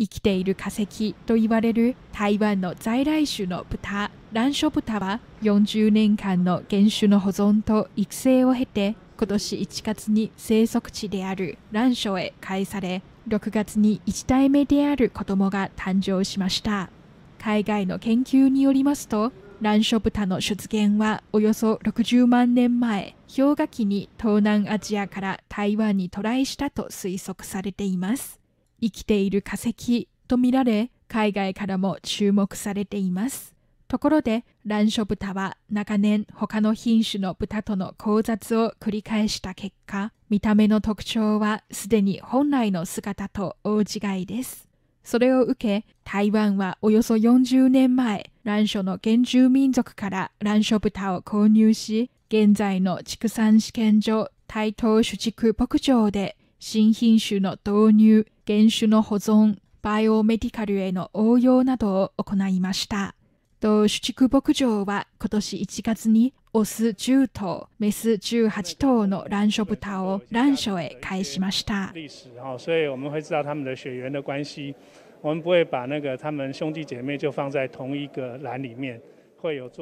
生きている化石と言われる台湾の在来種の豚、卵所豚は40年間の原種の保存と育成を経て、今年1月に生息地である卵所へ返され、6月に1代目である子供が誕生しました。海外の研究によりますと、卵所豚の出現はおよそ60万年前、氷河期に東南アジアから台湾に渡来したと推測されています。生きている化石とみられ、海外からも注目されています。ところで、乱書豚は長年他の品種の豚との交雑を繰り返した結果、見た目の特徴はすでに本来の姿と大違いです。それを受け、台湾はおよそ40年前、蘭書の原住民族から蘭書豚を購入し、現在の畜産試験場、台東主畜牧場で新品種の導入、原種の保存、バイオメディカルへの応用などを行いました。と、主畜牧場は今年1月にオス10頭、メス18頭の卵所豚を卵所へ返しました。我们不会把那个他们兄弟姐妹就放在同一个栏里面。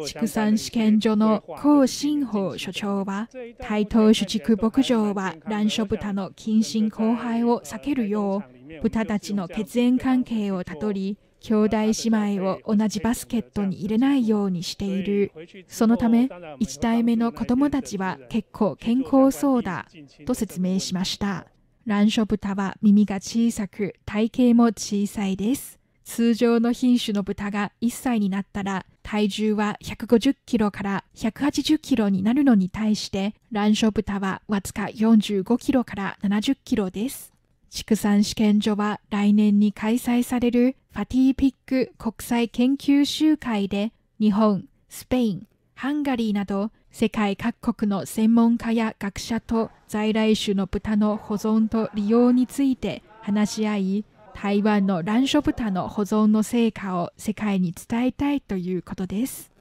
畜産試験所の高新法所長は、台東主畜牧場は卵所豚の近親交配を避けるよう、豚たちの血縁関係をたどり、兄弟姉妹を同じバスケットに入れないようにしている。そのため、1体目の子供たちは結構健康そうだと説明しました。卵所豚は耳が小さく、体型も小さいです。通常の品種の豚が1歳になったら体重は150キロから180キロになるのに対して卵子豚はわずか45キロから70キロです。畜産試験所は来年に開催されるファティーピック国際研究集会で日本、スペイン、ハンガリーなど世界各国の専門家や学者と在来種の豚の保存と利用について話し合い台湾の卵子豚の保存の成果を世界に伝えたいということです。